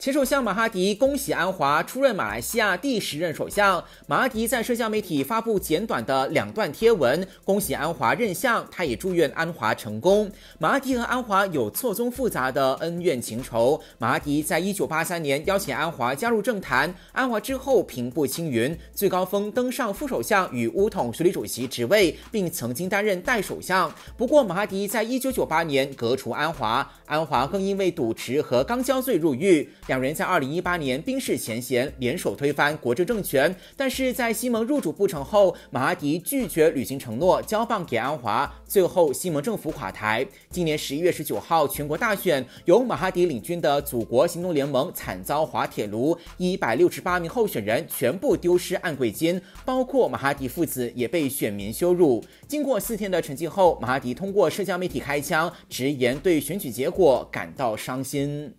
前首相马哈迪恭喜安华出任马来西亚第十任首相。马哈迪在社交媒体发布简短的两段贴文，恭喜安华任相，他也祝愿安华成功。马哈迪和安华有错综复杂的恩怨情仇。马哈迪在一九八三年邀请安华加入政坛，安华之后平步青云，最高峰登上副首相与乌统学理主席职位，并曾经担任代首相。不过马哈迪在一九九八年革除安华，安华更因为渎职和刚交罪入狱。两人在二零一八年冰释前嫌，联手推翻国政政权。但是在西蒙入主不成后，马哈迪拒绝履行承诺，交棒给安华。最后，西蒙政府垮台。今年十一月十九号，全国大选由马哈迪领军的祖国行动联盟惨遭滑铁卢，一百六十八名候选人全部丢失暗柜金，包括马哈迪父子也被选民羞辱。经过四天的沉寂后，马哈迪通过社交媒体开枪，直言对选举结果感到伤心。